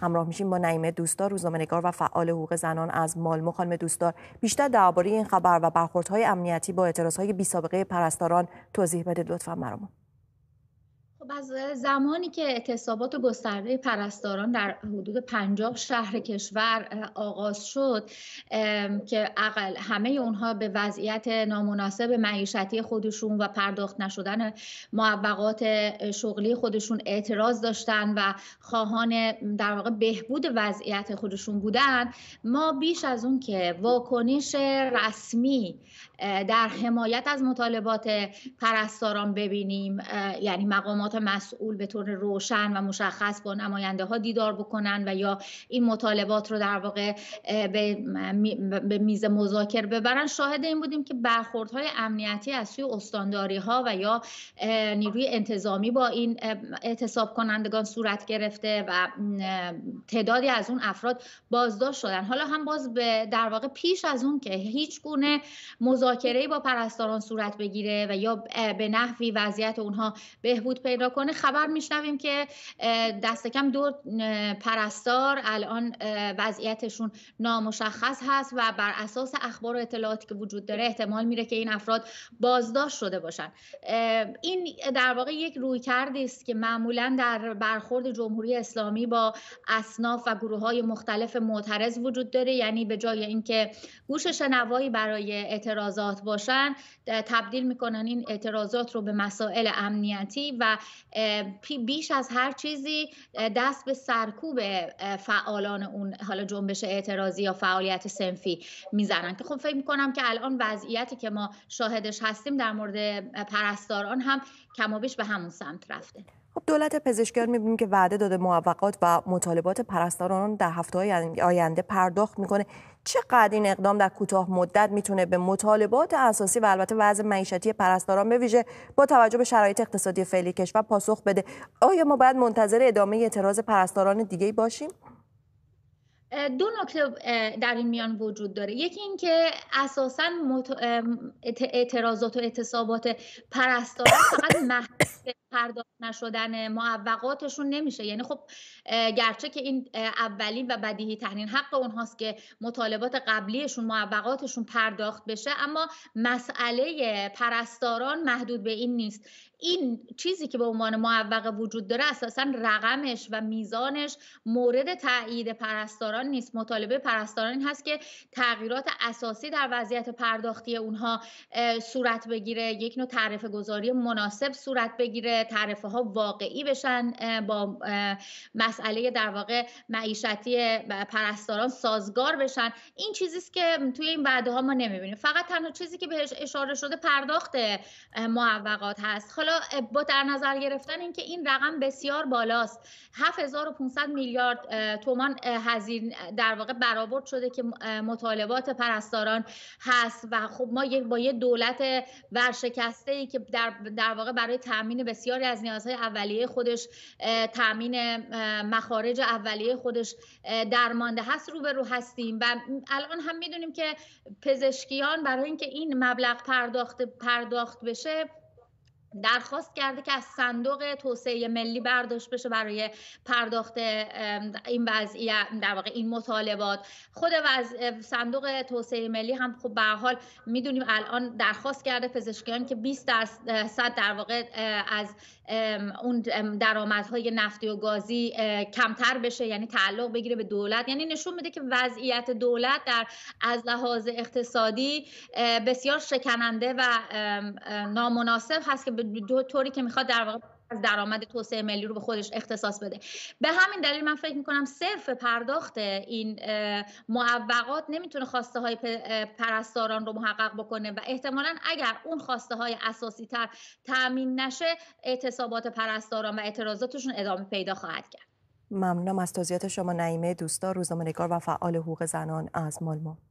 همراه میشیم با نعیمه دوستدار روزنامه‌نگار و فعال حقوق زنان از مالمو خانم دوستدار بیشتر درباره این خبر و برخوردهای امنیتی با اعتراضهای بیسابقه پرستاران توضیح بده لطفا برامون خب از زمانی که اعتصابات گسترده پرستاران در حدود پنجاه شهر کشور آغاز شد که اقل همه اونها به وضعیت نامناسب معیشتی خودشون و پرداخت نشدن معوقات شغلی خودشون اعتراض داشتن و خواهان در واقع بهبود وضعیت خودشون بودن ما بیش از اون که واکنش رسمی در حمایت از مطالبات پرستاران ببینیم یعنی مقامات مقامات مسئول به طور روشن و مشخص با نماینده ها دیدار بکنن و یا این مطالبات رو در واقع به میز مذاکره ببرن شاهد این بودیم که های امنیتی از سوی استانداری ها و یا نیروی انتظامی با این اعتصاب کنندگان صورت گرفته و تعدادی از اون افراد بازداشت شدن حالا هم باز به در واقع پیش از اون که هیچ گونه مذاکره با پرستاران صورت بگیره و یا به نحوی وضعیت اونها بهبود پیدا پیدا خبر میشنویم که دست کم دو پرستار الان وضعیتشون نامشخص هست و بر اساس اخبار و اطلاعاتی که وجود داره احتمال میره که این افراد بازداشت شده باشن این در واقع یک رویکردی است که معمولا در برخورد جمهوری اسلامی با اصناف و گروه های مختلف معترض وجود داره یعنی به جای اینکه گوش شنوایی برای اعتراضات باشن تبدیل میکنن این اعتراضات رو به مسائل امنیتی و بیش از هر چیزی دست به سرکوب فعالان اون حالا جنبش اعتراضی یا فعالیت سنفی میزنن که خب فکر میکنم که الان وضعیتی که ما شاهدش هستیم در مورد پرستاران هم کمابیش به همون سمت رفته خب دولت پزشکیان میبینیم که وعده داده موفقات و مطالبات پرستاران در هفته های آینده پرداخت میکنه چقدر این اقدام در کوتاه مدت میتونه به مطالبات اساسی و البته وضع معیشتی پرستاران به با توجه به شرایط اقتصادی فعلی کشور پاسخ بده آیا ما باید منتظر ادامه اعتراض پرستاران دیگه باشیم دو نکته در این میان وجود داره یکی اینکه اساسا اعتراضات و اعتصابات پرستاران فقط پرداخت نشدن معوقاتشون نمیشه یعنی خب گرچه که این اولین و بدیهی ترین حق اونهاست که مطالبات قبلیشون معوقاتشون پرداخت بشه اما مسئله پرستاران محدود به این نیست این چیزی که به عنوان معوق وجود داره اساسا رقمش و میزانش مورد تایید پرستاران نیست مطالبه پرستاران این هست که تغییرات اساسی در وضعیت پرداختی اونها صورت بگیره یک نوع تعرفه گذاری مناسب صورت بگیره تعرفه ها واقعی بشن با مسئله در واقع معیشتی پرستاران سازگار بشن این چیزیست که توی این بعدها ما نمیبینیم فقط تنها چیزی که بهش اشاره شده پرداخت معوقات هست حالا با در نظر گرفتن اینکه این رقم بسیار بالاست 7500 میلیارد تومان هزینه در واقع برآورد شده که مطالبات پرستاران هست و خب ما یک با یه دولت ورشکسته ای که در, در واقع برای تامین بسیاری از نیازهای اولیه خودش تامین مخارج اولیه خودش درمانده هست رو هستیم و الان هم میدونیم که پزشکیان برای اینکه این مبلغ پرداخت پرداخت بشه درخواست کرده که از صندوق توسعه ملی برداشت بشه برای پرداخت این وضعیت در واقع این مطالبات خود وز... صندوق توسعه ملی هم خب به حال میدونیم الان درخواست کرده پزشکیان که 20 درصد در واقع از اون درآمدهای نفتی و گازی کمتر بشه یعنی تعلق بگیره به دولت یعنی نشون میده که وضعیت دولت در از لحاظ اقتصادی بسیار شکننده و نامناسب هست که دو طوری که میخواد در واقع از درآمد توسعه ملی رو به خودش اختصاص بده به همین دلیل من فکر میکنم صرف پرداخت این معوقات نمیتونه خواسته های پرستاران رو محقق بکنه و احتمالا اگر اون خواسته های اساسی تر تامین نشه اعتصابات پرستاران و اعتراضاتشون ادامه پیدا خواهد کرد ممنونم از توضیحات شما نعیمه دوستا روزنامه‌نگار و فعال حقوق زنان از مالمو